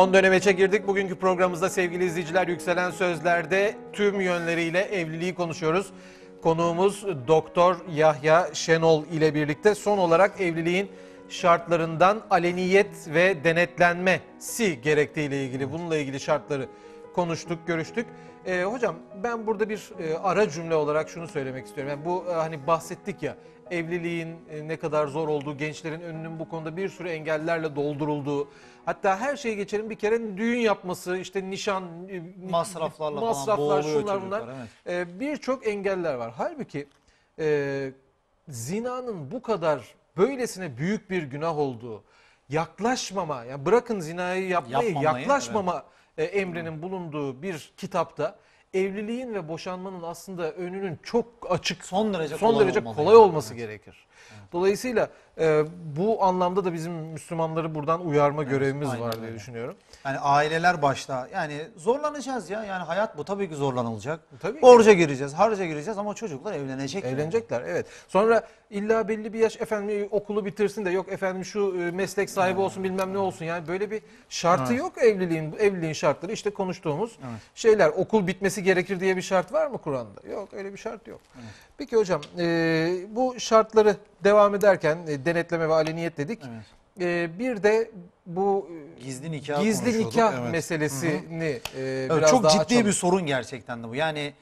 Son dönemeçe girdik. Bugünkü programımızda sevgili izleyiciler yükselen sözlerde tüm yönleriyle evliliği konuşuyoruz. Konuğumuz Doktor Yahya Şenol ile birlikte son olarak evliliğin şartlarından aleniyet ve denetlenmesi gerektiğiyle ilgili bununla ilgili şartları konuştuk, görüştük. E, hocam ben burada bir e, ara cümle olarak şunu söylemek istiyorum. Yani bu e, hani bahsettik ya evliliğin e, ne kadar zor olduğu, gençlerin önünün bu konuda bir sürü engellerle doldurulduğu. Hatta her şeyi geçelim bir kere düğün yapması, işte nişan, e, masraflarla masraflar, falan şunlar bunlar. Evet. E, Birçok engeller var. Halbuki e, zinanın bu kadar böylesine büyük bir günah olduğu, yaklaşmama, yani bırakın zinayı yapmayı, Yapmamayı, yaklaşmama... Evet e, emrinin bulunduğu bir kitapta evliliğin ve boşanmanın aslında önünün çok açık son derece son kolay derece olmalı kolay olması evet. gerekir. Dolayısıyla e, bu anlamda da bizim Müslümanları buradan uyarma görevimiz aynen var diye öyle. düşünüyorum. Yani aileler başta yani zorlanacağız ya yani hayat bu tabii ki zorlanılacak. E, tabii ki. Borca gireceğiz, harca gireceğiz ama çocuklar evlenecek. Evlenecekler yani. evet. Sonra illa belli bir yaş efendim okulu bitirsin de yok efendim şu e, meslek sahibi olsun bilmem ne olsun. Yani böyle bir şartı evet. yok evliliğin evliliğin şartları işte konuştuğumuz evet. şeyler. Okul bitmesi gerekir diye bir şart var mı Kur'an'da? Yok öyle bir şart yok. Evet. Peki hocam e, bu şartları devam ederken e, denetleme ve aleniyet dedik. Evet. E, bir de bu e, gizli nikah, gizli nikah evet. meselesini Hı -hı. E, biraz Çok daha ciddi açalım. bir sorun gerçekten de bu. Yani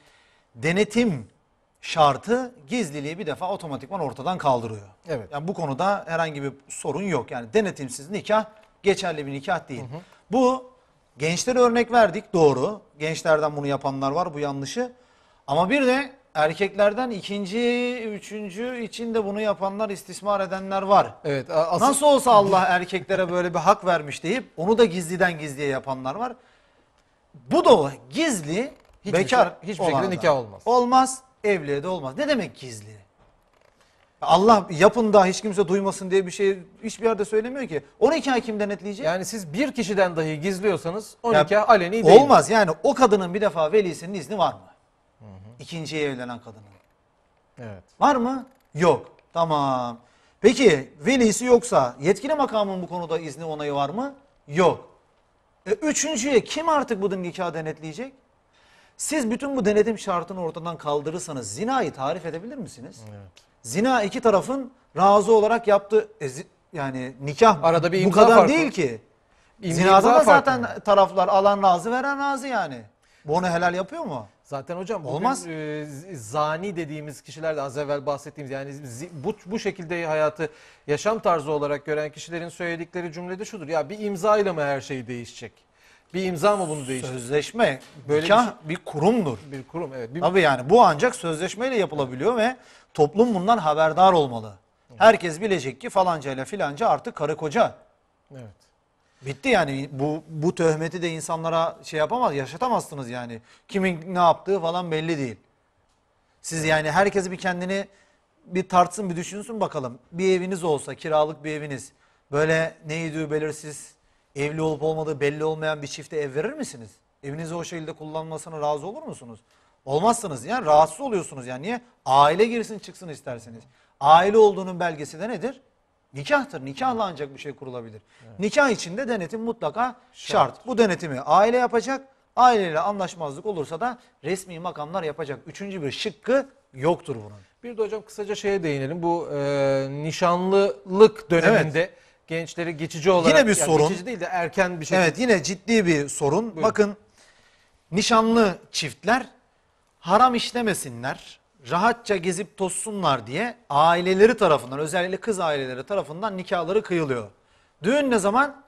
denetim şartı gizliliği bir defa otomatikman ortadan kaldırıyor. Evet. Yani bu konuda herhangi bir sorun yok. Yani denetimsiz nikah geçerli bir nikah değil. Hı hı. Bu gençlere örnek verdik doğru. Gençlerden bunu yapanlar var bu yanlışı. Ama bir de Erkeklerden ikinci, üçüncü için de bunu yapanlar, istismar edenler var. Evet. Asıl... Nasıl olsa Allah erkeklere böyle bir hak vermiş deyip onu da gizliden gizliye yapanlar var. Bu da gizli, hiçbir bekar şey, hiçbir şekilde nikah olmaz. Olmaz, evliliğe de olmaz. Ne demek gizli? Allah yapın da hiç kimse duymasın diye bir şey hiçbir yerde söylemiyor ki. O nikah kim denetleyecek? Yani siz bir kişiden dahi gizliyorsanız o nikah aleni değil. Olmaz yani o kadının bir defa velisinin izni var mı? İkinciye evlenen kadının. Evet. Var mı? Yok. Tamam. Peki velisi yoksa yetkili makamın bu konuda izni onayı var mı? Yok. E, üçüncüye kim artık bu nikahı denetleyecek? Siz bütün bu denetim şartını ortadan kaldırırsanız zinayı tarif edebilir misiniz? Evet. Zina iki tarafın razı olarak yaptığı e, yani nikah Arada bir imza bu kadar farklı. değil ki. İmza Zinada da zaten mı? taraflar alan razı veren razı yani. Bu onu helal yapıyor mu? Zaten hocam bugün Olmaz. E, zani dediğimiz kişiler de az evvel bahsettiğimiz yani bu, bu şekilde hayatı yaşam tarzı olarak gören kişilerin söyledikleri cümlede şudur. Ya bir imza ile mi her şey değişecek? Bir imza mı bunu değiştirir? Sözleşme, Böyle nikah bir, şey- bir kurumdur. Bir kurum evet. Bir... Tabii yani bu ancak sözleşmeyle yapılabiliyor ve toplum bundan haberdar olmalı. Herkes bilecek ki falanca ile filanca artık karı koca. Evet. Bitti yani bu bu töhmeti de insanlara şey yapamaz, yaşatamazsınız yani. Kimin ne yaptığı falan belli değil. Siz yani herkes bir kendini bir tartsın bir düşünsün bakalım. Bir eviniz olsa kiralık bir eviniz böyle neydi belirsiz evli olup olmadığı belli olmayan bir çifte ev verir misiniz? Evinizi o şekilde kullanmasına razı olur musunuz? Olmazsınız yani rahatsız oluyorsunuz yani niye? Aile girsin çıksın isterseniz. Aile olduğunun belgesi de nedir? Nikahtır. Nikahla ancak bir şey kurulabilir. Evet. Nikah içinde denetim mutlaka şart. şart. Bu denetimi aile yapacak. Aileyle anlaşmazlık olursa da resmi makamlar yapacak. Üçüncü bir şıkkı yoktur bunun. Bir de hocam kısaca şeye değinelim. Bu e, nişanlılık döneminde evet. gençleri geçici olarak yine bir yani sorun. geçici değil de erken bir şey. Evet yine ciddi bir sorun. Buyurun. Bakın nişanlı çiftler haram işlemesinler rahatça gezip tozsunlar diye aileleri tarafından özellikle kız aileleri tarafından nikahları kıyılıyor. Düğün ne zaman?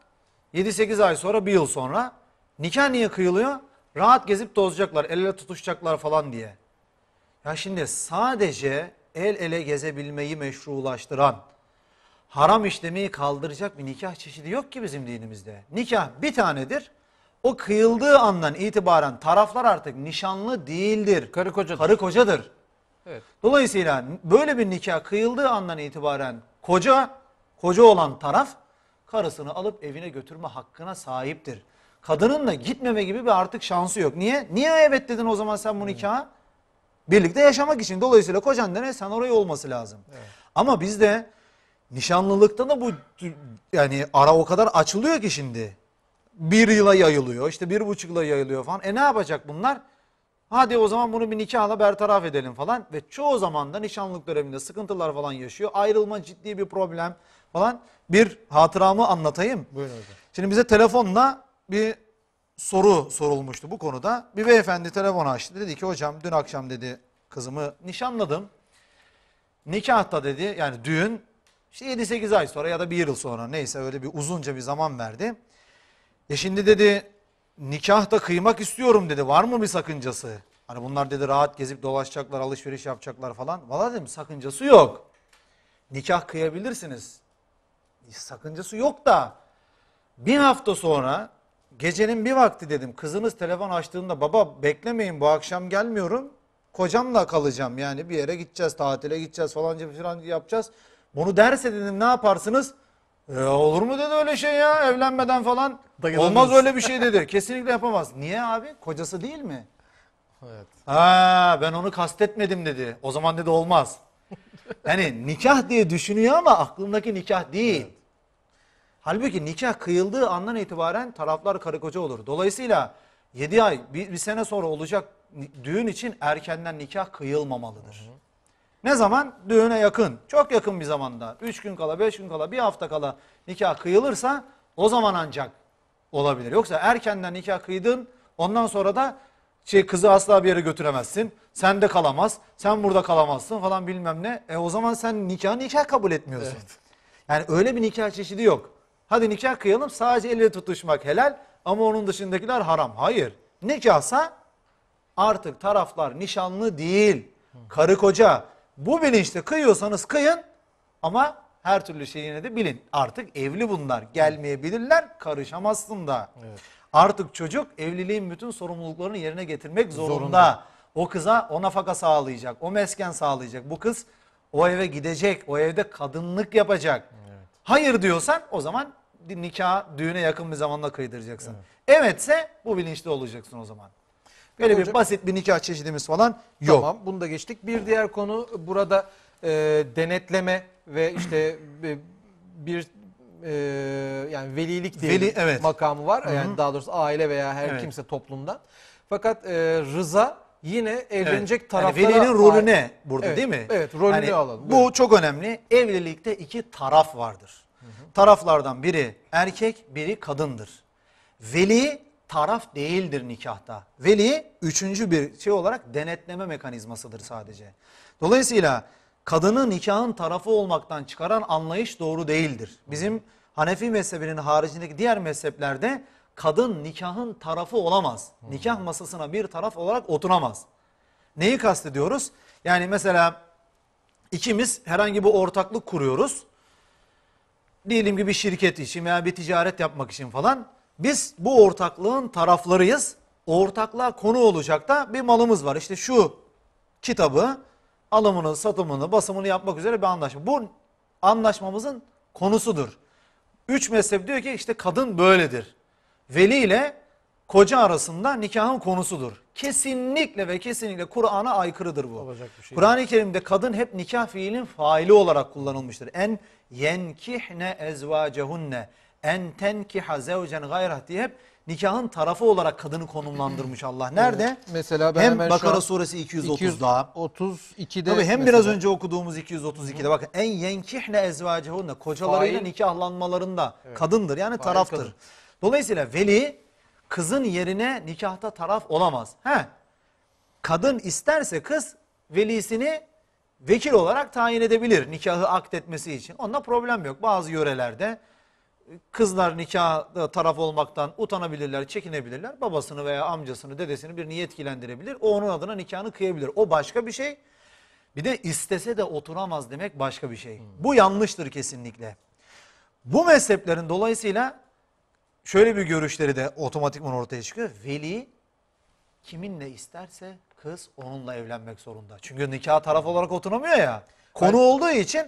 7-8 ay sonra bir yıl sonra. Nikah niye kıyılıyor? Rahat gezip tozacaklar, el ele tutuşacaklar falan diye. Ya şimdi sadece el ele gezebilmeyi meşrulaştıran, haram işlemi kaldıracak bir nikah çeşidi yok ki bizim dinimizde. Nikah bir tanedir. O kıyıldığı andan itibaren taraflar artık nişanlı değildir. Karı kocadır. Karı kocadır. Evet. Dolayısıyla böyle bir nikah kıyıldığı andan itibaren koca, koca olan taraf karısını alıp evine götürme hakkına sahiptir. Kadının da gitmeme gibi bir artık şansı yok. Niye? Niye evet dedin o zaman sen bu nikaha? Birlikte yaşamak için. Dolayısıyla kocan da ne? Sen oraya olması lazım. Evet. Ama bizde nişanlılıkta da bu yani ara o kadar açılıyor ki şimdi. Bir yıla yayılıyor. işte bir buçuk yıla yayılıyor falan. E ne yapacak bunlar? Hadi o zaman bunu bir nikahla bertaraf edelim falan. Ve çoğu zaman da nişanlık döneminde sıkıntılar falan yaşıyor. Ayrılma ciddi bir problem falan. Bir hatıramı anlatayım. Buyurun hocam. Şimdi bize telefonla bir soru sorulmuştu bu konuda. Bir beyefendi telefon açtı. Dedi ki hocam dün akşam dedi kızımı nişanladım. Nikahta dedi yani düğün işte 7-8 ay sonra ya da bir yıl sonra neyse öyle bir uzunca bir zaman verdi. E şimdi dedi nikah da kıymak istiyorum dedi. Var mı bir sakıncası? Hani bunlar dedi rahat gezip dolaşacaklar, alışveriş yapacaklar falan. Valla dedim sakıncası yok. Nikah kıyabilirsiniz. Sakıncası yok da bir hafta sonra gecenin bir vakti dedim kızınız telefon açtığında baba beklemeyin bu akşam gelmiyorum. Kocamla kalacağım yani bir yere gideceğiz tatile gideceğiz falan filan yapacağız. Bunu derse dedim ne yaparsınız? Ya e, olur mu dedi öyle şey ya evlenmeden falan. Dayanamaz. Olmaz öyle bir şey dedi. Kesinlikle yapamaz. Niye abi? Kocası değil mi? Evet. Ha, ben onu kastetmedim dedi. O zaman dedi olmaz. Yani nikah diye düşünüyor ama aklındaki nikah değil. Evet. Halbuki nikah kıyıldığı andan itibaren taraflar karı koca olur. Dolayısıyla 7 ay bir, bir sene sonra olacak düğün için erkenden nikah kıyılmamalıdır. Hı hı. Ne zaman? Düğüne yakın. Çok yakın bir zamanda. Üç gün kala, beş gün kala, bir hafta kala nikah kıyılırsa o zaman ancak olabilir. Yoksa erkenden nikah kıydın ondan sonra da şey, kızı asla bir yere götüremezsin. Sen de kalamaz. Sen burada kalamazsın falan bilmem ne. E o zaman sen nikah nikah kabul etmiyorsun. Evet. Yani öyle bir nikah çeşidi yok. Hadi nikah kıyalım sadece elle tutuşmak helal ama onun dışındakiler haram. Hayır. Nikahsa artık taraflar nişanlı değil. Karı koca bu bilinçle kıyıyorsanız kıyın ama her türlü şeyine de bilin. Artık evli bunlar. Gelmeyebilirler. Karışamazsın da. Evet. Artık çocuk evliliğin bütün sorumluluklarını yerine getirmek zorunda. zorunda. O kıza o nafaka sağlayacak. O mesken sağlayacak. Bu kız o eve gidecek. O evde kadınlık yapacak. Evet. Hayır diyorsan o zaman nikah düğüne yakın bir zamanda kıydıracaksın. Evet. Evetse bu bilinçli olacaksın o zaman. Öyle bir basit bir nikah çeşidimiz falan yok. Tamam bunu da geçtik. Bir diğer konu burada e, denetleme ve işte e, bir e, yani velilik diye Veli, bir evet. makamı var. Hı -hı. Yani daha doğrusu aile veya her evet. kimse toplumdan. Fakat e, rıza yine evlenecek evet. taraflara... Yani velinin rolü ne burada evet. değil mi? Evet rolünü yani, alalım. Buyurun. Bu çok önemli. Evlilikte iki taraf vardır. Hı hı. Taraflardan biri erkek, biri kadındır. Veli taraf değildir nikahta. Veli üçüncü bir şey olarak denetleme mekanizmasıdır sadece. Dolayısıyla kadını nikahın tarafı olmaktan çıkaran anlayış doğru değildir. Bizim Hanefi mezhebinin haricindeki diğer mezheplerde kadın nikahın tarafı olamaz. Nikah masasına bir taraf olarak oturamaz. Neyi kastediyoruz? Yani mesela ikimiz herhangi bir ortaklık kuruyoruz. Diyelim ki bir şirket için veya bir ticaret yapmak için falan biz bu ortaklığın taraflarıyız. Ortaklığa konu olacak da bir malımız var. İşte şu kitabı alımını, satımını, basımını yapmak üzere bir anlaşma. Bu anlaşmamızın konusudur. Üç mezhep diyor ki işte kadın böyledir. Veli ile koca arasında nikahın konusudur. Kesinlikle ve kesinlikle Kur'an'a aykırıdır bu. Şey Kur'an-ı Kerim'de kadın hep nikah fiilin faili olarak kullanılmıştır. En yenkihne ezvacehunne en tenkiha zevcen gayrah diye hep nikahın tarafı olarak kadını konumlandırmış Allah. Nerede? Evet, mesela ben hem hemen Bakara an, suresi 230'da. 232'de. Tabii hem mesela. biraz önce okuduğumuz 232'de. Bakın en yenkihne ezvacehunne kocalarıyla Fail. nikahlanmalarında evet. kadındır yani Fail taraftır. Kadın. Dolayısıyla veli kızın yerine nikahta taraf olamaz. He. Kadın isterse kız velisini vekil olarak tayin edebilir nikahı akdetmesi için. Onda problem yok. Bazı yörelerde kızlar nikahda e, taraf olmaktan utanabilirler, çekinebilirler. Babasını veya amcasını, dedesini bir niyetkilendirebilir. O onun adına nikahını kıyabilir. O başka bir şey. Bir de istese de oturamaz demek başka bir şey. Bu yanlıştır kesinlikle. Bu mezheplerin dolayısıyla şöyle bir görüşleri de otomatikman ortaya çıkıyor. Veli kiminle isterse kız onunla evlenmek zorunda. Çünkü nikah taraf olarak oturamıyor ya. Konu olduğu için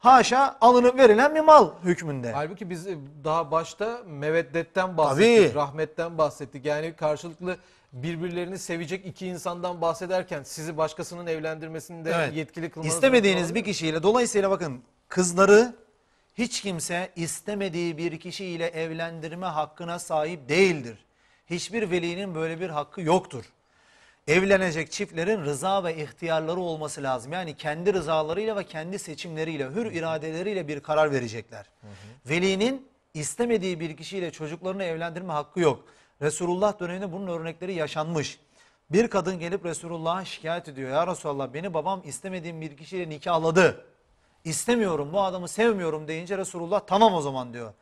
haşa alınıp verilen bir mal hükmünde. Halbuki biz e, daha başta meveddetten bahsettik, Tabii. rahmetten bahsettik. Yani karşılıklı birbirlerini sevecek iki insandan bahsederken sizi başkasının evlendirmesinde evet. yetkili kılmanız İstemediğiniz bir kişiyle dolayısıyla bakın kızları hiç kimse istemediği bir kişiyle evlendirme hakkına sahip değildir. Hiçbir velinin böyle bir hakkı yoktur evlenecek çiftlerin rıza ve ihtiyarları olması lazım. Yani kendi rızalarıyla ve kendi seçimleriyle, hür iradeleriyle bir karar verecekler. Hı Velinin istemediği bir kişiyle çocuklarını evlendirme hakkı yok. Resulullah döneminde bunun örnekleri yaşanmış. Bir kadın gelip Resulullah'a şikayet ediyor. Ya Resulallah beni babam istemediğim bir kişiyle nikahladı. İstemiyorum bu adamı sevmiyorum deyince Resulullah tamam o zaman diyor.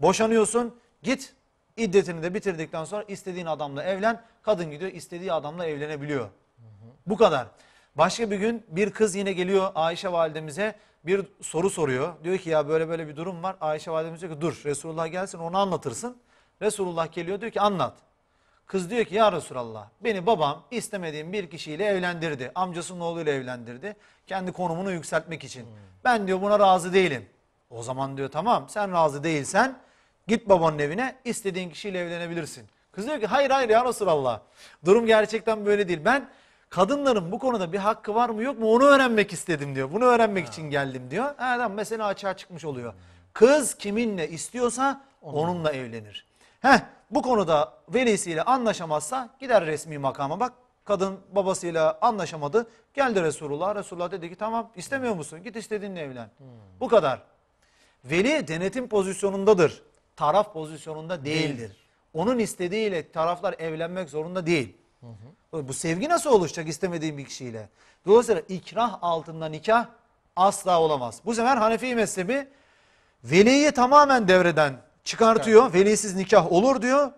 Boşanıyorsun git iddetini de bitirdikten sonra istediğin adamla evlen Kadın gidiyor istediği adamla evlenebiliyor. Hı hı. Bu kadar. Başka bir gün bir kız yine geliyor Ayşe validemize bir soru soruyor. Diyor ki ya böyle böyle bir durum var. Ayşe validemiz diyor ki dur Resulullah gelsin onu anlatırsın. Resulullah geliyor diyor ki anlat. Kız diyor ki ya Resulallah beni babam istemediğim bir kişiyle evlendirdi. Amcasının oğluyla evlendirdi. Kendi konumunu yükseltmek için. Hmm. Ben diyor buna razı değilim. O zaman diyor tamam sen razı değilsen git babanın evine istediğin kişiyle evlenebilirsin. Kız diyor ki hayır hayır ya Resulallah. Durum gerçekten böyle değil. Ben kadınların bu konuda bir hakkı var mı yok mu onu öğrenmek istedim diyor. Bunu öğrenmek ha. için geldim diyor. Adam mesela açığa çıkmış oluyor. Kız kiminle istiyorsa onunla, onunla evlenir. Heh, bu konuda velisiyle anlaşamazsa gider resmi makama bak. Kadın babasıyla anlaşamadı. Geldi Resulullah. Resulullah dedi ki tamam istemiyor musun? Git istediğinle evlen. Hmm. Bu kadar. Veli denetim pozisyonundadır. Taraf pozisyonunda değildir onun istediğiyle taraflar evlenmek zorunda değil. Hı hı. Bu sevgi nasıl oluşacak istemediğim bir kişiyle? Dolayısıyla ikrah altında nikah asla olamaz. Bu sefer Hanefi mezhebi veliyi tamamen devreden çıkartıyor. Evet. Velisiz nikah olur diyor.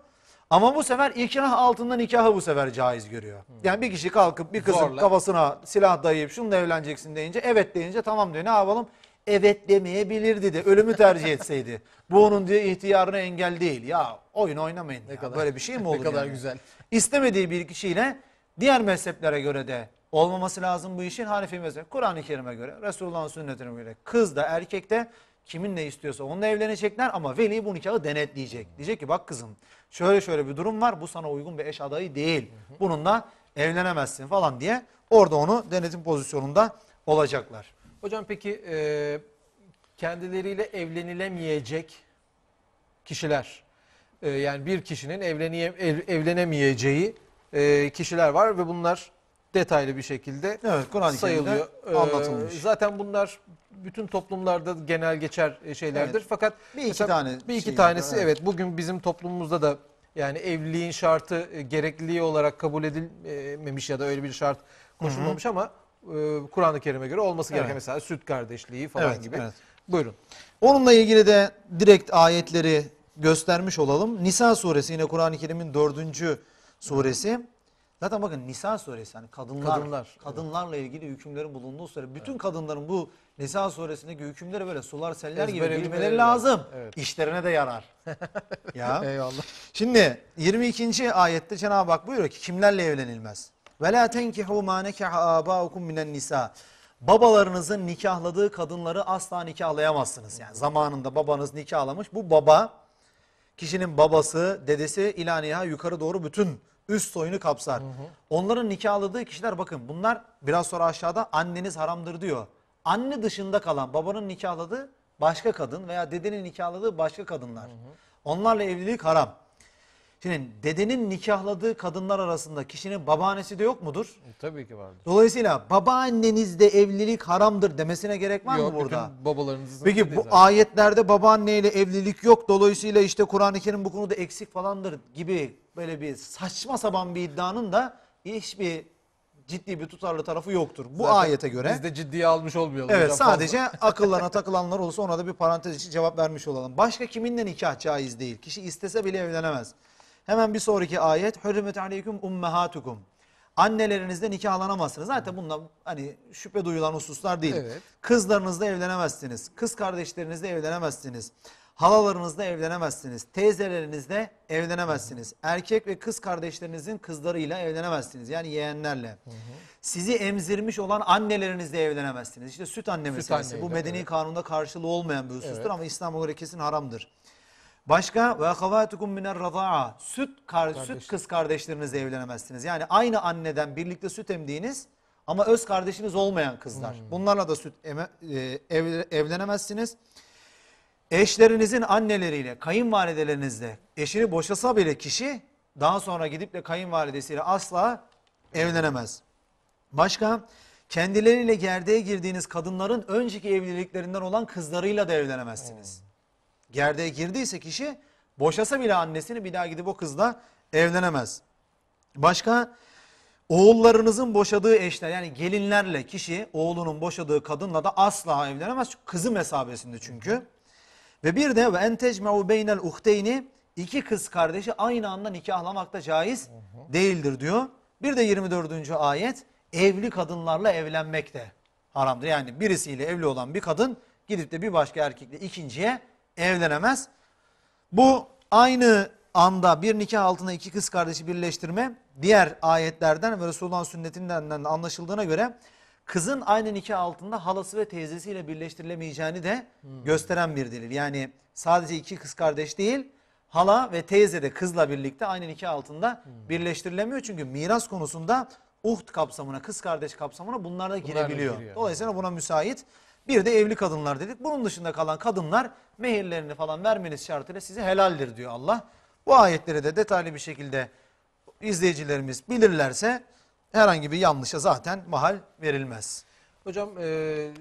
Ama bu sefer ikrah altında nikahı bu sefer caiz görüyor. Hmm. Yani bir kişi kalkıp bir kızın kafasına silah dayayıp şununla evleneceksin deyince evet deyince tamam diyor ne yapalım evet demeyebilirdi de ölümü tercih etseydi. Bu onun diye ihtiyarına engel değil. Ya oyun oynamayın. Ne ya. kadar böyle bir şey mi olur? ne kadar yani? güzel. İstemediği bir kişiyle diğer mezheplere göre de olmaması lazım bu işin. Hanefi mezhep, Kur'an-ı Kerim'e göre, Resulullah'ın sünnetine göre kız da erkek de kimin ne istiyorsa onunla evlenecekler ama veli bu nikahı denetleyecek. Diyecek ki bak kızım şöyle şöyle bir durum var bu sana uygun bir eş adayı değil. Bununla evlenemezsin falan diye orada onu denetim pozisyonunda olacaklar. Hocam peki e, kendileriyle evlenilemeyecek kişiler e, yani bir kişinin evleniye, ev, evlenemeyeceği e, kişiler var ve bunlar detaylı bir şekilde evet, kuran sayılıyor. E, anlatılmış. Ee, zaten bunlar bütün toplumlarda genel geçer e, şeylerdir. Evet. Fakat bir iki mesela, tane bir iki şey tanesi evet. evet bugün bizim toplumumuzda da yani evliliğin şartı e, gerekliliği olarak kabul edilmemiş ya da öyle bir şart koşulmamış Hı -hı. ama e, Kur'an-ı Kerim'e göre olması gereken evet. mesela süt kardeşliği falan evet, gibi. Evet. Buyurun. Onunla ilgili de direkt ayetleri göstermiş olalım. Nisa suresi yine Kur'an-ı Kerim'in dördüncü suresi. Zaten bakın Nisa suresi yani kadınlar, kadınlar kadınlarla evet. ilgili hükümlerin bulunduğu sure. Bütün evet. kadınların bu Nisa suresindeki hükümleri böyle sular seller Ezber gibi bilmeleri lazım. Evet. İşlerine de yarar. ya. Eyvallah. Şimdi 22. ayette Cenab-ı Hak buyuruyor ki kimlerle evlenilmez? Ve la tenkihu ma nekaha abaukum minen nisa. Babalarınızın nikahladığı kadınları asla nikahlayamazsınız. Yani zamanında babanız nikahlamış. Bu baba kişinin babası, dedesi ilaniha yukarı doğru bütün üst soyunu kapsar. Hı hı. Onların nikahladığı kişiler bakın bunlar biraz sonra aşağıda anneniz haramdır diyor. Anne dışında kalan babanın nikahladığı başka kadın veya dedenin nikahladığı başka kadınlar. Hı hı. Onlarla evlilik haram. Şimdi dedenin nikahladığı kadınlar arasında kişinin babaannesi de yok mudur? E, tabii ki vardır. Dolayısıyla babaannenizde evlilik haramdır demesine gerek var yok, mı burada? Yok babalarınızın. Peki bu zaten. ayetlerde babaanneyle evlilik yok. Dolayısıyla işte Kur'an-ı Kerim bu konuda eksik falandır gibi böyle bir saçma sapan bir iddianın da hiçbir ciddi bir tutarlı tarafı yoktur. Bu Zaten ayete göre. Biz de ciddiye almış olmayalım. Evet hocam, sadece fazla. akıllarına takılanlar olursa ona da bir parantez için cevap vermiş olalım. Başka kiminle nikah caiz değil. Kişi istese bile evlenemez. Hemen bir sonraki ayet. Hürrimet aleyküm ummehatukum. Annelerinizle nikahlanamazsınız. Zaten bunlar hani şüphe duyulan hususlar değil. Evet. Kızlarınızla evlenemezsiniz. Kız kardeşlerinizle evlenemezsiniz. Halalarınızla evlenemezsiniz. Teyzelerinizle evlenemezsiniz. Erkek ve kız kardeşlerinizin kızlarıyla evlenemezsiniz. Yani yeğenlerle. Hı hı. Sizi emzirmiş olan annelerinizle evlenemezsiniz. İşte süt anne meselesi. Bu medeni evet. kanunda karşılığı olmayan bir husustur evet. ama İslam olarak kesin haramdır. Başka ve havatukum miner radaa. Süt kar, süt kız kardeşlerinizle evlenemezsiniz. Yani aynı anneden birlikte süt emdiğiniz ama öz kardeşiniz olmayan kızlar. Hmm. Bunlarla da süt eme, e, ev, evlenemezsiniz. Eşlerinizin anneleriyle, kayınvalidelerinizle eşini boşasa bile kişi daha sonra gidip de kayınvalidesiyle asla evlenemez. Başka kendileriyle gerdeğe girdiğiniz kadınların önceki evliliklerinden olan kızlarıyla da evlenemezsiniz. Hmm gerdeğe girdiyse kişi boşasa bile annesini bir daha gidip o kızla evlenemez. Başka oğullarınızın boşadığı eşler yani gelinlerle kişi oğlunun boşadığı kadınla da asla evlenemez. Kızı mesabesinde çünkü. Ve bir de ve entecme'u beynel uhteyni iki kız kardeşi aynı anda nikahlamak da caiz değildir diyor. Bir de 24. ayet evli kadınlarla evlenmek de haramdır. Yani birisiyle evli olan bir kadın gidip de bir başka erkekle ikinciye evlenemez. Bu aynı anda bir nikah altında iki kız kardeşi birleştirme diğer ayetlerden ve Resulullah'ın sünnetinden de anlaşıldığına göre kızın aynı nikah altında halası ve teyzesiyle birleştirilemeyeceğini de gösteren bir delil. Yani sadece iki kız kardeş değil hala ve teyze de kızla birlikte aynı nikah altında hmm. birleştirilemiyor. Çünkü miras konusunda uht kapsamına, kız kardeş kapsamına bunlar da girebiliyor. Dolayısıyla buna müsait. Bir de evli kadınlar dedik. Bunun dışında kalan kadınlar mehirlerini falan vermeniz şartıyla size helaldir diyor Allah. Bu ayetleri de detaylı bir şekilde izleyicilerimiz bilirlerse herhangi bir yanlışa zaten mahal verilmez. Hocam e,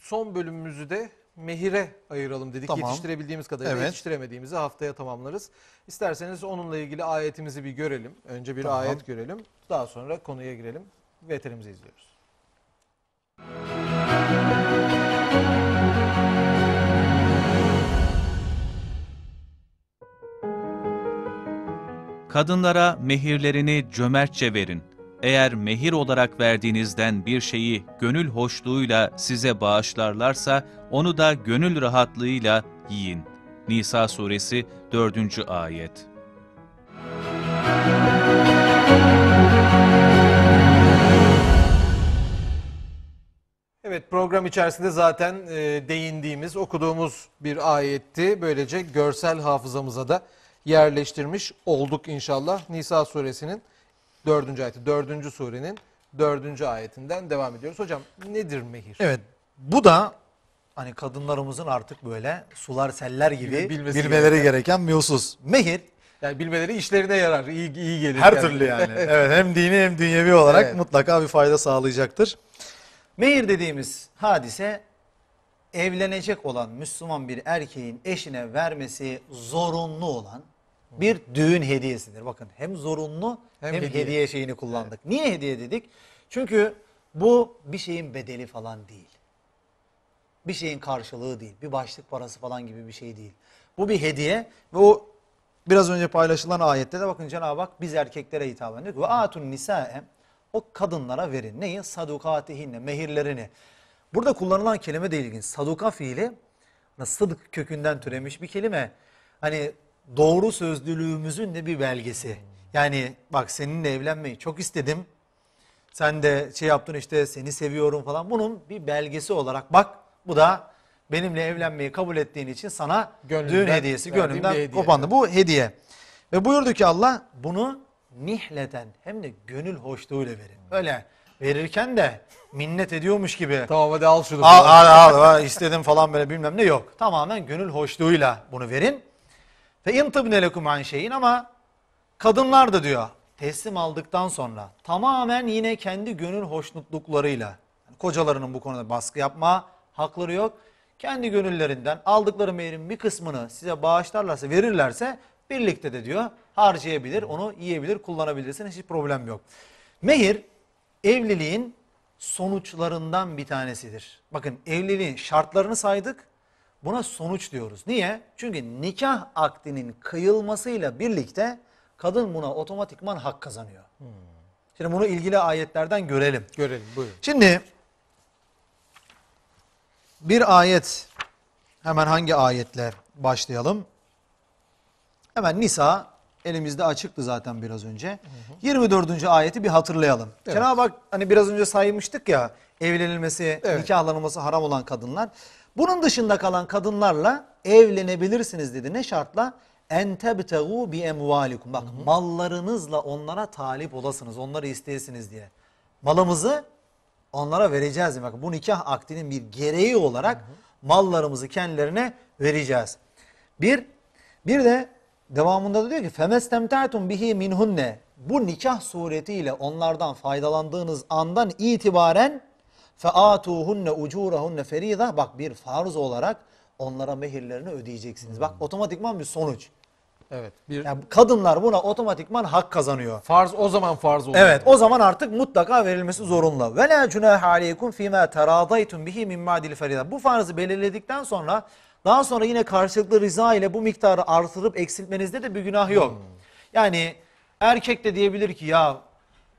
son bölümümüzü de mehire ayıralım dedik. Tamam. Yetiştirebildiğimiz kadarıyla evet. yetiştiremediğimizi haftaya tamamlarız. İsterseniz onunla ilgili ayetimizi bir görelim. Önce bir tamam. ayet görelim. Daha sonra konuya girelim. Veterimizi izliyoruz. Müzik Kadınlara mehirlerini cömertçe verin. Eğer mehir olarak verdiğinizden bir şeyi gönül hoşluğuyla size bağışlarlarsa onu da gönül rahatlığıyla yiyin. Nisa suresi 4. ayet. Evet program içerisinde zaten e, değindiğimiz, okuduğumuz bir ayetti. Böylece görsel hafızamıza da yerleştirmiş olduk inşallah. Nisa suresinin dördüncü ayeti, dördüncü surenin dördüncü ayetinden devam ediyoruz. Hocam nedir mehir? Evet bu da hani kadınlarımızın artık böyle sular seller gibi Bilmesi bilmeleri gereken. gereken bir husus. Mehir yani bilmeleri işlerine yarar, iyi, iyi gelir. Her yani. türlü yani. evet hem dini hem dünyevi olarak evet. mutlaka bir fayda sağlayacaktır. Mehir dediğimiz hadise evlenecek olan Müslüman bir erkeğin eşine vermesi zorunlu olan bir düğün hediyesidir. Bakın hem zorunlu hem, hem hediye. hediye şeyini kullandık. Evet. Niye hediye dedik? Çünkü bu bir şeyin bedeli falan değil. Bir şeyin karşılığı değil. Bir başlık parası falan gibi bir şey değil. Bu bir hediye ve o biraz önce paylaşılan ayette de bakın Cenab-ı Hak biz erkeklere hitaben diyor ki ve atun nisa'e o kadınlara verin. Neyi? Sadukatihinne, mehirlerini. Burada kullanılan kelime de ilginç. Saduka fiili sıdk kökünden türemiş bir kelime. Hani doğru sözlülüğümüzün de bir belgesi. Yani bak seninle evlenmeyi çok istedim. Sen de şey yaptın işte seni seviyorum falan. Bunun bir belgesi olarak bak bu da benimle evlenmeyi kabul ettiğin için sana gönlümden, düğün hediyesi gönlümden hediye. kopandı. Bu hediye. Ve buyurdu ki Allah bunu nihleten hem de gönül hoşluğuyla verin. Öyle verirken de minnet ediyormuş gibi. Tamam hadi al şunu. Al, al al al istedim falan böyle bilmem ne yok. Tamamen gönül hoşluğuyla bunu verin. Fe in tıbne lekum an şeyin ama kadınlar da diyor teslim aldıktan sonra tamamen yine kendi gönül hoşnutluklarıyla yani kocalarının bu konuda baskı yapma hakları yok. Kendi gönüllerinden aldıkları mehrin bir kısmını size bağışlarlarsa verirlerse birlikte de diyor harcayabilir onu yiyebilir kullanabilirsin hiç problem yok. Mehir evliliğin sonuçlarından bir tanesidir. Bakın evliliğin şartlarını saydık Buna sonuç diyoruz. Niye? Çünkü nikah akdinin kıyılmasıyla birlikte kadın buna otomatikman hak kazanıyor. Hmm. Şimdi bunu ilgili ayetlerden görelim. Görelim buyurun. Şimdi bir ayet hemen hangi ayetler başlayalım? Hemen Nisa elimizde açıktı zaten biraz önce. Hı hı. 24. ayeti bir hatırlayalım. Evet. Cenab-ı Hak hani biraz önce saymıştık ya evlenilmesi, evet. nikahlanılması haram olan kadınlar. Bunun dışında kalan kadınlarla evlenebilirsiniz dedi. Ne şartla? En tebtegu bi emvalikum. Bak mallarınızla onlara talip olasınız, onları isteyesiniz diye. Malımızı onlara vereceğiz. Bak bu nikah akdinin bir gereği olarak hı hı. mallarımızı kendilerine vereceğiz. Bir, bir de devamında da diyor ki femestemtatum bihi minhunne. Bu nikah suretiyle onlardan faydalandığınız andan itibaren فَاَتُوهُنَّ اُجُورَهُنَّ فَر۪يدًا Bak bir farz olarak onlara mehirlerini ödeyeceksiniz. Bak hmm. otomatikman bir sonuç. Evet. Bir Yani kadınlar buna otomatikman hak kazanıyor. farz o zaman farz oluyor. Evet o zaman artık mutlaka verilmesi zorunlu. Ve la cunah aleykum fima teradaytum bihi min ma'dil ferida. Bu farzı belirledikten sonra daha sonra yine karşılıklı rıza ile bu miktarı artırıp eksiltmenizde de bir günah yok. Hmm. Yani erkek de diyebilir ki ya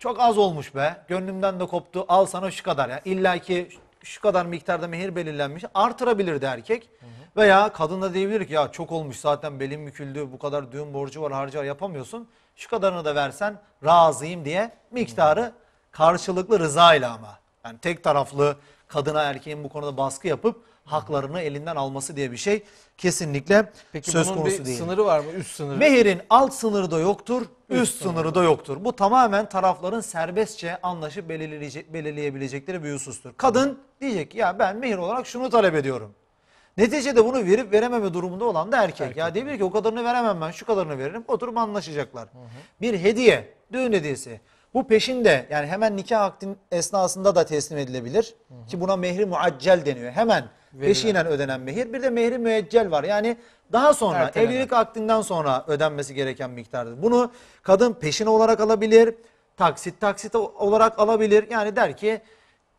çok az olmuş be. Gönlümden de koptu. Al sana şu kadar. ya. İlla ki şu kadar miktarda mehir belirlenmiş. Artırabilirdi erkek. Veya kadın da diyebilir ki ya çok olmuş zaten belim büküldü. Bu kadar düğün borcu var harcar yapamıyorsun. Şu kadarını da versen razıyım diye miktarı hı hı. karşılıklı rızayla ama. Yani tek taraflı kadına erkeğin bu konuda baskı yapıp haklarını elinden alması diye bir şey kesinlikle Peki söz bunun konusu bir değil. sınırı var mı? Üst sınırı. Mehirin alt sınırı da yoktur, üst, Üst sınırı, da yoktur. Bu tamamen tarafların serbestçe anlaşıp belirleyebilecekleri bir husustur. Kadın diyecek ki ya ben mehir olarak şunu talep ediyorum. Neticede bunu verip verememe durumunda olan da erkek. Erkek. Ya diyebilir ki o kadarını veremem ben şu kadarını veririm oturup anlaşacaklar. Bir hediye, düğün hediyesi. Bu peşinde yani hemen nikah akdin esnasında da teslim edilebilir. Ki buna mehri muaccel deniyor. Hemen Verilen. Peşinen ödenen mehir. Bir de mehri müeccel var. Yani daha sonra Ertelenen. evlilik akdinden sonra ödenmesi gereken miktardır. Bunu kadın peşine olarak alabilir. Taksit taksit olarak alabilir. Yani der ki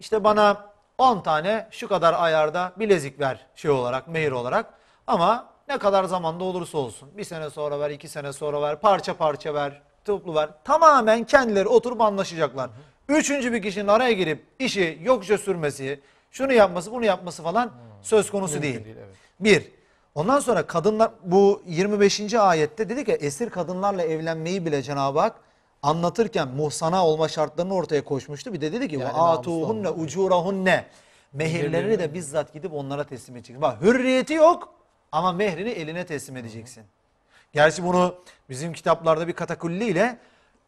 işte bana 10 tane şu kadar ayarda bilezik ver şey olarak mehir olarak. Ama ne kadar zamanda olursa olsun. Bir sene sonra ver, iki sene sonra ver, parça parça ver, toplu ver. Tamamen kendileri oturup anlaşacaklar. Üçüncü bir kişinin araya girip işi yokça sürmesi, şunu yapması bunu yapması falan söz konusu değil. Bir, ondan sonra kadınlar bu 25. ayette dedi ki esir kadınlarla evlenmeyi bile Cenab-ı Hak anlatırken muhsana olma şartlarını ortaya koşmuştu. Bir de dedi ki yani atuhunne ucurahunne mehirlerini de bizzat gidip onlara teslim edeceksin. Bak hürriyeti yok ama mehrini eline teslim edeceksin. Hı. Gerçi bunu bizim kitaplarda bir katakulli ile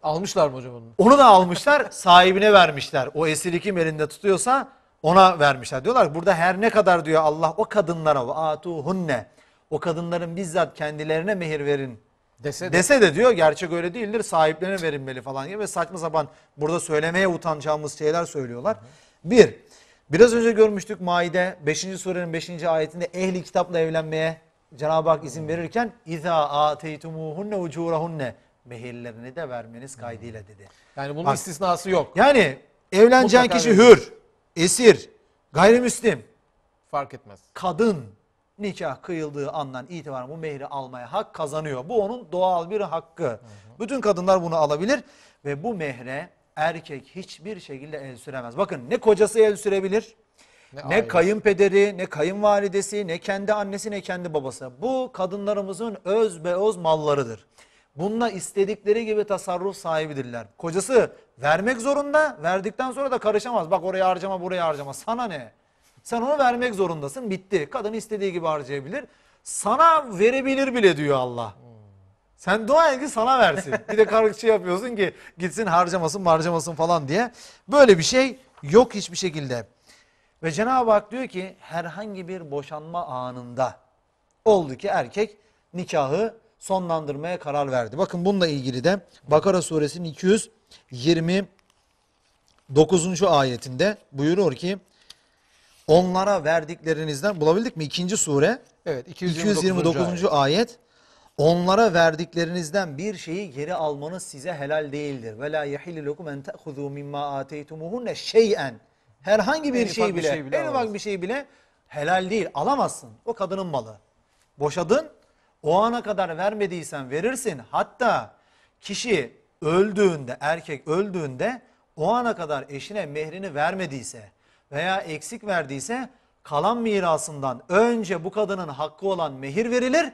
almışlar mı hocam onu? Onu da almışlar sahibine vermişler. O esiri kim elinde tutuyorsa ona vermişler. Diyorlar burada her ne kadar diyor Allah o kadınlara ve atuhunne o kadınların bizzat kendilerine mehir verin dese de. dese de diyor gerçek öyle değildir sahiplerine verilmeli falan gibi ve saçma sapan burada söylemeye utanacağımız şeyler söylüyorlar. Hı Bir, biraz önce görmüştük Maide 5. surenin 5. ayetinde ehli kitapla evlenmeye Cenab-ı Hak izin verirken İza ateytumuhunne ucurahunne mehirlerini de vermeniz kaydıyla dedi. Yani bunun Bak, istisnası yok. Yani evleneceğin Mutlaka kişi verir. hür esir, gayrimüslim fark etmez. Kadın nikah kıyıldığı andan itibaren bu mehri almaya hak kazanıyor. Bu onun doğal bir hakkı. Hı hı. Bütün kadınlar bunu alabilir ve bu mehre erkek hiçbir şekilde el süremez. Bakın ne kocası el sürebilir, ne, ne kayınpederi, ne kayınvalidesi, ne kendi annesi, ne kendi babası. Bu kadınlarımızın öz be öz mallarıdır. Bununla istedikleri gibi tasarruf sahibidirler. Kocası vermek zorunda, verdikten sonra da karışamaz. Bak oraya harcama, buraya harcama. Sana ne? Sen onu vermek zorundasın, bitti. Kadın istediği gibi harcayabilir. Sana verebilir bile diyor Allah. Sen dua et ki sana versin. Bir de karıkçı şey yapıyorsun ki gitsin harcamasın harcamasın falan diye. Böyle bir şey yok hiçbir şekilde. Ve Cenab-ı Hak diyor ki herhangi bir boşanma anında oldu ki erkek nikahı sonlandırmaya karar verdi. Bakın bununla ilgili de Bakara suresinin 229. ayetinde buyuruyor ki onlara verdiklerinizden bulabildik mi? İkinci sure evet, 229. 229. ayet. onlara verdiklerinizden bir şeyi geri almanız size helal değildir. Ve la yahillu lekum en ta'khudhu mimma ateytumuhunne şey'en. Herhangi bir en şey bile, bir şey bile en ufak bir şey bile helal değil. Alamazsın. O kadının malı. Boşadın, o ana kadar vermediysen verirsin. Hatta kişi öldüğünde, erkek öldüğünde o ana kadar eşine mehrini vermediyse veya eksik verdiyse kalan mirasından önce bu kadının hakkı olan mehir verilir.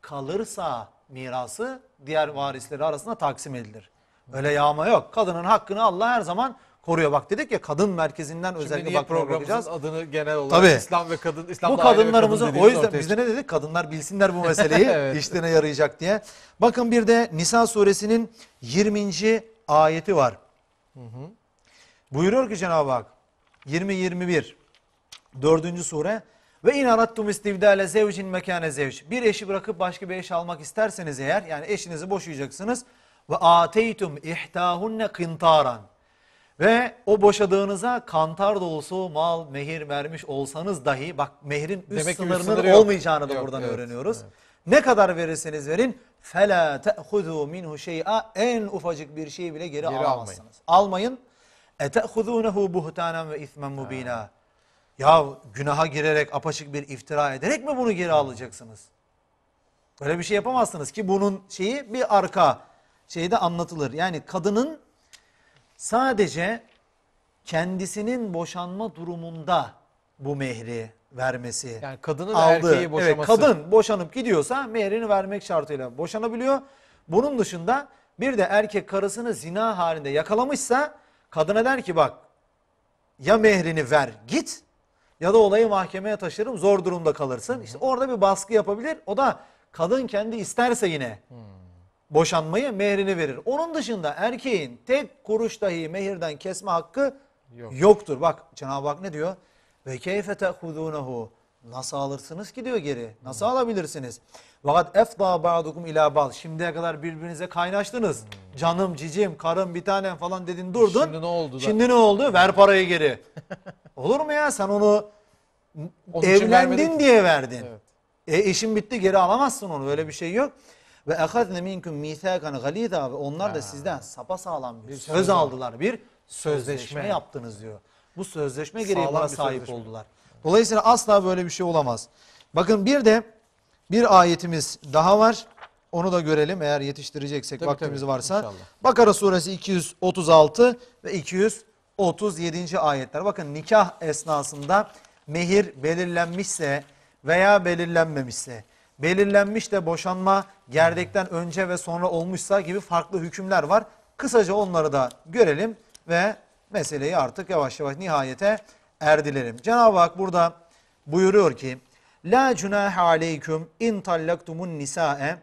Kalırsa mirası diğer varisleri arasında taksim edilir. Öyle yağma yok. Kadının hakkını Allah her zaman koruyor. Bak dedik ya kadın merkezinden özellikle niye bakmaya adını genel olarak Tabii. İslam ve kadın İslam Bu kadınlarımızın kadın o yüzden biz de ne dedik? Kadınlar bilsinler bu meseleyi. evet. İşlerine yarayacak diye. Bakın bir de Nisa suresinin 20. ayeti var. Hı hı. Buyuruyor ki Cenab-ı Hak 20 21 4. sure ve in arattum istivdale zevcin mekane zevc. Bir eşi bırakıp başka bir eş almak isterseniz eğer yani eşinizi boşayacaksınız ve ateytum ihtahunne kıntaran. Ve o boşadığınıza kantar dolusu mal, mehir vermiş olsanız dahi bak mehrin üst Demek sınırının sınırı olmayacağını da yok, buradan evet, öğreniyoruz. Evet. Ne kadar verirseniz verin fela te'hudu minhu şey'a en ufacık bir şeyi bile geri, geri alamazsınız. Almayın. E te'hudunehu buhtanen ve ismen mubina. Ya günaha girerek apaçık bir iftira ederek mi bunu geri alacaksınız? Böyle bir şey yapamazsınız ki bunun şeyi bir arka şeyde anlatılır. Yani kadının sadece kendisinin boşanma durumunda bu mehri vermesi. Yani kadını da aldı. erkeği boşaması. Evet, kadın boşanıp gidiyorsa mehrini vermek şartıyla boşanabiliyor. Bunun dışında bir de erkek karısını zina halinde yakalamışsa kadına der ki bak ya mehrini ver git ya da olayı mahkemeye taşırım zor durumda kalırsın. Hı hı. İşte orada bir baskı yapabilir. O da kadın kendi isterse yine hı boşanmayı mehrini verir. Onun dışında erkeğin tek kuruş dahi mehirden kesme hakkı Yok. yoktur. Bak Cenab-ı Hak ne diyor? Ve keyfe te'hudunehu. Nasıl alırsınız ki diyor geri. Nasıl hmm. alabilirsiniz? Vakat efda ba'dukum ila bal. Şimdiye kadar birbirinize kaynaştınız. Hmm. Canım, cicim, karım, bir tanem falan dedin durdun. Şimdi ne oldu? Şimdi da? ne oldu? Ver parayı geri. Olur mu ya? Sen onu Onun evlendin diye verdin. Evet. E işin bitti geri alamazsın onu. Öyle bir şey yok. Ve ehadne minkum misakan galiza ve onlar da sizden sapa sağlam bir söz aldılar. Bir sözleşme, sözleşme yaptınız diyor. Bu sözleşme gereği Sağlam buna sahip sözleşme. oldular. Dolayısıyla asla böyle bir şey olamaz. Bakın bir de bir ayetimiz daha var. Onu da görelim eğer yetiştireceksek tabii, vaktimiz tabii. varsa. İnşallah. Bakara suresi 236 ve 237. ayetler. Bakın nikah esnasında mehir belirlenmişse veya belirlenmemişse belirlenmiş de boşanma gerdekten önce ve sonra olmuşsa gibi farklı hükümler var. Kısaca onları da görelim ve meseleyi artık yavaş yavaş nihayete erdilerim. Cenab-ı Hak burada buyuruyor ki La cünahe aleyküm in tallaktumun nisa'e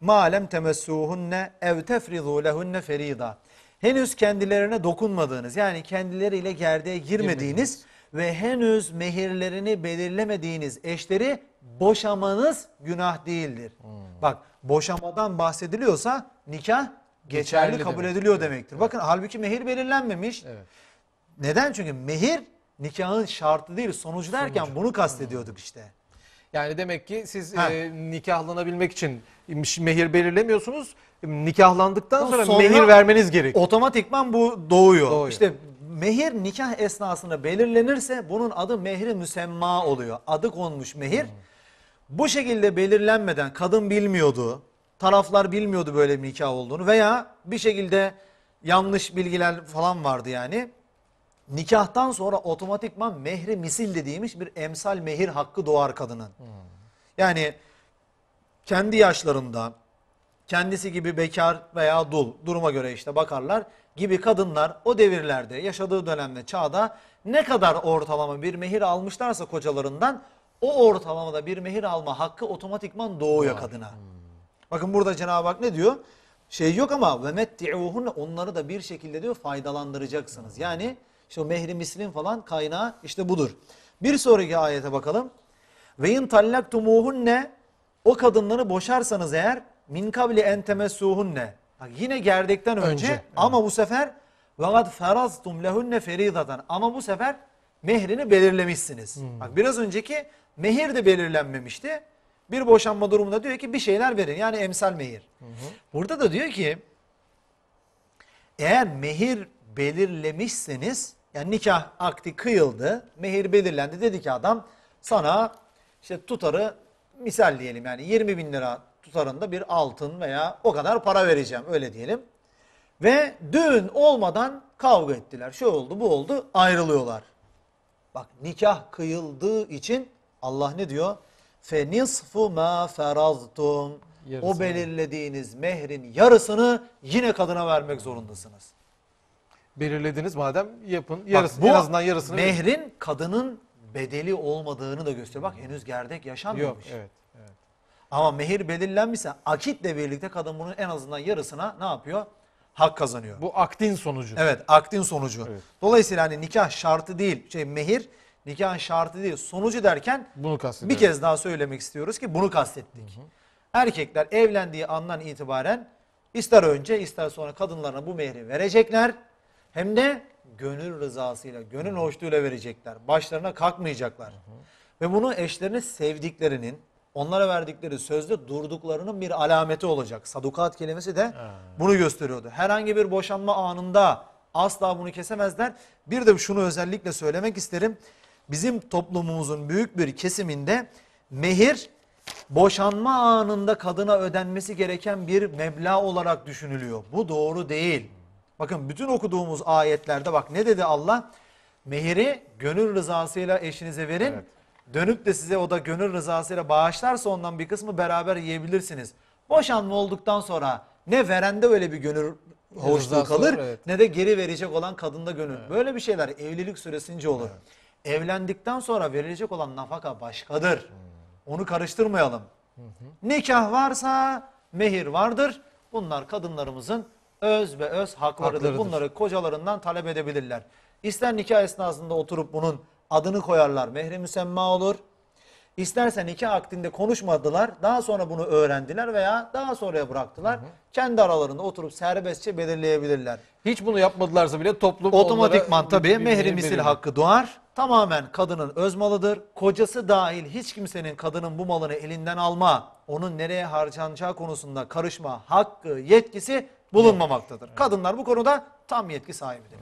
ma lem temessuhunne ev tefridu lehunne ferida. Henüz kendilerine dokunmadığınız yani kendileriyle gerdeğe girmediğiniz Girmediniz ve henüz mehirlerini belirlemediğiniz eşleri boşamanız günah değildir. Hmm. Bak boşamadan bahsediliyorsa nikah geçerli, geçerli kabul demek. ediliyor demektir. Evet. Bakın halbuki mehir belirlenmemiş. Evet. Neden? Çünkü mehir nikahın şartı değil sonucu derken sonucu. bunu kastediyorduk hmm. işte. Yani demek ki siz e, nikahlanabilmek için mehir belirlemiyorsunuz. Nikahlandıktan sonra, sonra mehir vermeniz gerekiyor. Otomatikman bu doğuyor. doğuyor. İşte mehir nikah esnasında belirlenirse bunun adı mehri müsemma oluyor. Adı konmuş mehir. Bu şekilde belirlenmeden kadın bilmiyordu, taraflar bilmiyordu böyle bir nikah olduğunu veya bir şekilde yanlış bilgiler falan vardı yani. Nikahtan sonra otomatikman mehri misil dediğimiz bir emsal mehir hakkı doğar kadının. Yani kendi yaşlarında kendisi gibi bekar veya dul duruma göre işte bakarlar gibi kadınlar o devirlerde yaşadığı dönemde çağda ne kadar ortalama bir mehir almışlarsa kocalarından o ortalamada bir mehir alma hakkı otomatikman doğuyor Var. kadına. Hmm. Bakın burada Cenab-ı Hak ne diyor? Şey yok ama ve metti'uhunne onları da bir şekilde diyor faydalandıracaksınız. Hmm. Yani işte o mehri mislin falan kaynağı işte budur. Bir sonraki ayete bakalım. Ve in tallaktumuhunne o kadınları boşarsanız eğer min kabli en temessuhunne Bak yine gerdekten önce, önce ama evet. bu sefer vakat faraztum lehunne feridadan. Ama bu sefer mehrini belirlemişsiniz. Hmm. Bak biraz önceki mehir de belirlenmemişti. Bir boşanma durumunda diyor ki bir şeyler verin. Yani emsal mehir. Hı Burada da diyor ki eğer mehir belirlemişseniz yani nikah akti kıyıldı. Mehir belirlendi. Dedi ki adam sana işte tutarı misal diyelim yani 20 bin lira tutarında bir altın veya o kadar para vereceğim öyle diyelim. Ve düğün olmadan kavga ettiler. Şu oldu bu oldu ayrılıyorlar. Bak nikah kıyıldığı için Allah ne diyor? Fe فَنِصْفُ مَا فَرَضْتُمْ O belirlediğiniz mehrin yarısını yine kadına vermek zorundasınız. Belirlediniz madem yapın. Yarısı, Bak, bu en azından yarısını. Mehrin kadının bedeli olmadığını da gösteriyor. Bak henüz gerdek yaşanmamış. Yok, evet, evet. Ama mehir belirlenmişse akitle birlikte kadın bunun en azından yarısına ne yapıyor? Hak kazanıyor. Bu akdin sonucu. Evet akdin sonucu. Evet. Dolayısıyla hani nikah şartı değil şey mehir nikah şartı değil sonucu derken bunu bir kez daha söylemek istiyoruz ki bunu kastettik. Hı hı. Erkekler evlendiği andan itibaren ister önce ister sonra kadınlarına bu mehri verecekler. Hem de gönül rızasıyla, gönül hoşluğuyla verecekler. Başlarına kalkmayacaklar. Hı hı. Ve bunu eşlerini sevdiklerinin, onlara verdikleri sözde durduklarının bir alameti olacak. Sadukat kelimesi de bunu gösteriyordu. Herhangi bir boşanma anında asla bunu kesemezler. Bir de şunu özellikle söylemek isterim. Bizim toplumumuzun büyük bir kesiminde mehir boşanma anında kadına ödenmesi gereken bir meblağ olarak düşünülüyor. Bu doğru değil. Bakın bütün okuduğumuz ayetlerde bak ne dedi Allah? Mehiri gönül rızasıyla eşinize verin. Evet dönüp de size o da gönül rızasıyla bağışlarsa ondan bir kısmı beraber yiyebilirsiniz. Boşanma olduktan sonra ne verende öyle bir gönül hoşluğu kalır olur, evet. ne de geri verecek olan kadında gönül. Böyle bir şeyler evlilik süresince olur. Evlendikten sonra verilecek olan nafaka başkadır. Hmm. Onu karıştırmayalım. Nikah varsa mehir vardır. Bunlar kadınlarımızın öz ve öz haklarıdır. Haklarıdır. Bunları kocalarından talep edebilirler. İster nikah esnasında oturup bunun adını koyarlar. Mehri müsemma olur. İstersen iki akdinde konuşmadılar. Daha sonra bunu öğrendiler veya daha sonraya bıraktılar. Hı hı. Kendi aralarında oturup serbestçe belirleyebilirler. Hiç bunu yapmadılarsa bile toplum Otomatikman tabii mehri misil verir. hakkı doğar. Tamamen kadının öz malıdır. Kocası dahil hiç kimsenin kadının bu malını elinden alma, onun nereye harcanacağı konusunda karışma hakkı, yetkisi bulunmamaktadır. Kadınlar bu konuda tam yetki sahibidir.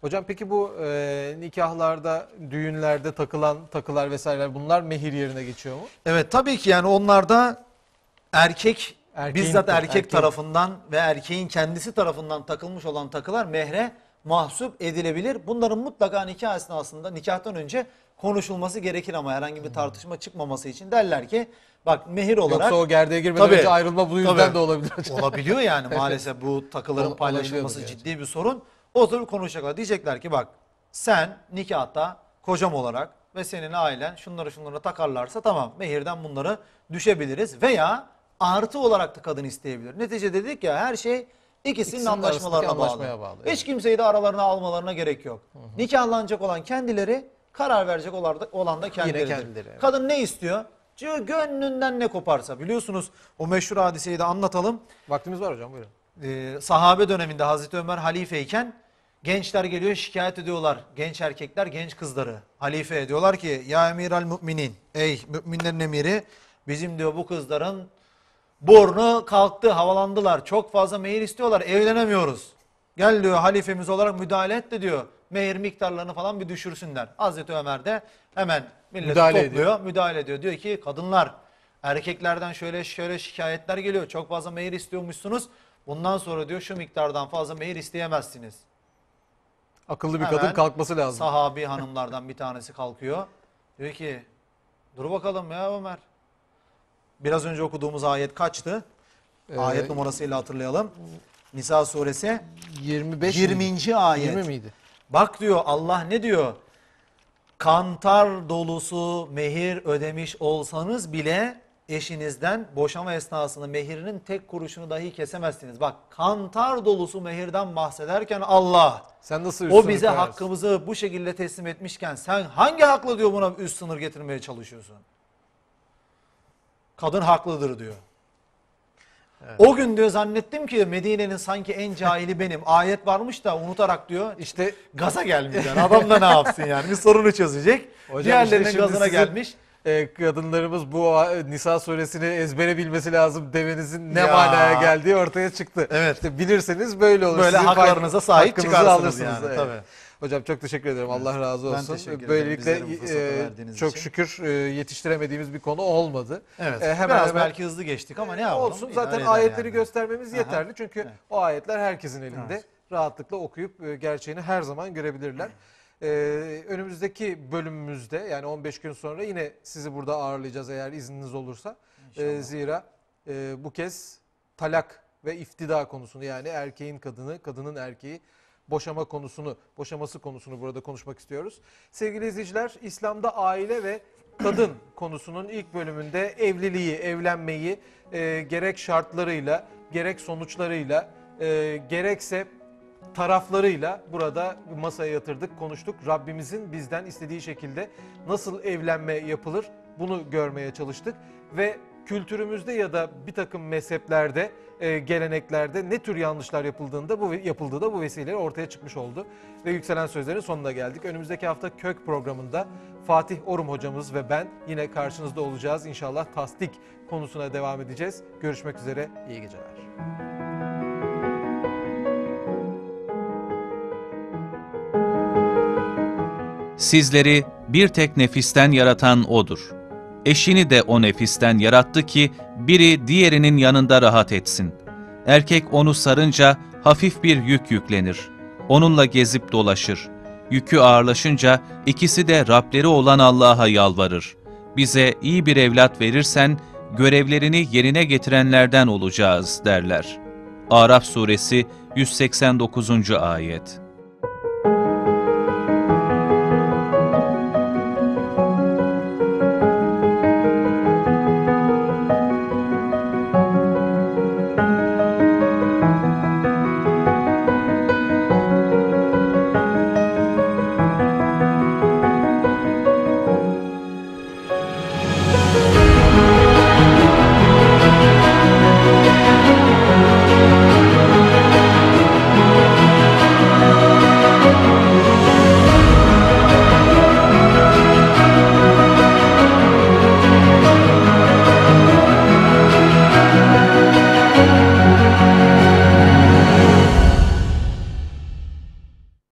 Hocam peki bu e, nikahlarda, düğünlerde takılan takılar vesaireler bunlar mehir yerine geçiyor mu? Evet tabii ki yani onlarda erkek Erkeğin- bizzat erkek erkeğin- tarafından ve erkeğin kendisi tarafından takılmış olan takılar mehre mahsup edilebilir. Bunların mutlaka nikah esnasında nikahtan önce konuşulması gerekir ama herhangi bir tartışma çıkmaması için derler ki bak mehir olarak Yoksa o gerdeğe girmeden Tabii. önce ayrılma bu yüzden Tabii. de olabilir Olabiliyor yani maalesef bu takıların paylaşılması ciddi bir sorun. Oturup konuşacaklar. Diyecekler ki bak sen nikahta kocam olarak ve senin ailen şunları şunları takarlarsa tamam mehirden bunları düşebiliriz veya artı olarak da kadın isteyebilir. Netice dedik ya her şey ikisinin anlaşmalarına bağlı. bağlı, Hiç kimseyi de aralarına almalarına gerek yok. Nikahlanacak olan kendileri, karar verecek olan da, kendileri. kendileri, evet. Kadın ne istiyor? Gönlünden ne koparsa. Biliyorsunuz o meşhur hadiseyi de anlatalım. Vaktimiz var hocam buyurun e, sahabe döneminde Hazreti Ömer halifeyken gençler geliyor şikayet ediyorlar. Genç erkekler, genç kızları halife diyorlar ki ya emir al müminin ey müminlerin emiri bizim diyor bu kızların burnu kalktı havalandılar. Çok fazla mehir istiyorlar evlenemiyoruz. Gel diyor halifemiz olarak müdahale et de diyor mehir miktarlarını falan bir düşürsünler. Hazreti Ömer de hemen millet müdahale topluyor, ediyor. müdahale ediyor. Diyor ki kadınlar erkeklerden şöyle şöyle şikayetler geliyor. Çok fazla mehir istiyormuşsunuz. Bundan sonra diyor şu miktardan fazla mehir isteyemezsiniz. Akıllı bir Hemen kadın kalkması lazım. Sahabi hanımlardan bir tanesi kalkıyor. Diyor ki dur bakalım ya Ömer. Biraz önce okuduğumuz ayet kaçtı? Ee, ayet numarasıyla hatırlayalım. Nisa suresi 25 20. Miydi? ayet. 20 miydi? Bak diyor Allah ne diyor? Kantar dolusu mehir ödemiş olsanız bile eşinizden boşama esnasında mehirinin tek kuruşunu dahi kesemezsiniz. Bak kantar dolusu mehirden bahsederken Allah sen nasıl o bize koyarsın? hakkımızı bu şekilde teslim etmişken sen hangi hakla diyor buna üst sınır getirmeye çalışıyorsun? Kadın haklıdır diyor. Evet. O gün diyor zannettim ki Medine'nin sanki en cahili benim. Ayet varmış da unutarak diyor. işte gaza gelmiş yani. Adam da ne yapsın yani? Bir sorunu çözecek. Hocam Diğerlerinin işte gazına sizin... gelmiş e, kadınlarımız bu e, Nisa suresini ezbere bilmesi lazım demenizin ne ya. manaya geldiği ortaya çıktı. Evet. İşte bilirseniz böyle olur. Böyle Sizin haklarınıza sahip çıkarsınız yani. Evet. Tabii. Hocam çok teşekkür ederim. Evet. Allah razı olsun. Ben teşekkür ederim. Böylelikle e, çok için. şükür e, yetiştiremediğimiz bir konu olmadı. Evet. E, hemen Biraz hemen, belki hızlı geçtik ama ne yapalım? Olsun. Zaten ayetleri yani. göstermemiz Aha. yeterli. Çünkü evet. o ayetler herkesin elinde. Evet. Rahatlıkla okuyup e, gerçeğini her zaman görebilirler. Evet. Ee, önümüzdeki bölümümüzde yani 15 gün sonra yine sizi burada ağırlayacağız eğer izniniz olursa. Ee, zira e, bu kez talak ve iftida konusunu yani erkeğin kadını, kadının erkeği boşama konusunu, boşaması konusunu burada konuşmak istiyoruz. Sevgili izleyiciler, İslam'da aile ve kadın konusunun ilk bölümünde evliliği, evlenmeyi e, gerek şartlarıyla, gerek sonuçlarıyla, e, gerekse taraflarıyla burada masaya yatırdık, konuştuk. Rabbimizin bizden istediği şekilde nasıl evlenme yapılır bunu görmeye çalıştık. Ve kültürümüzde ya da bir takım mezheplerde, e, geleneklerde ne tür yanlışlar yapıldığında bu yapıldığı da bu vesileyle ortaya çıkmış oldu. Ve yükselen sözlerin sonuna geldik. Önümüzdeki hafta Kök programında Fatih Orum hocamız ve ben yine karşınızda olacağız. İnşallah tasdik konusuna devam edeceğiz. Görüşmek üzere, iyi geceler. Sizleri bir tek nefisten yaratan O'dur. Eşini de o nefisten yarattı ki biri diğerinin yanında rahat etsin. Erkek onu sarınca hafif bir yük yüklenir. Onunla gezip dolaşır. Yükü ağırlaşınca ikisi de Rableri olan Allah'a yalvarır. Bize iyi bir evlat verirsen görevlerini yerine getirenlerden olacağız derler. Araf suresi 189. ayet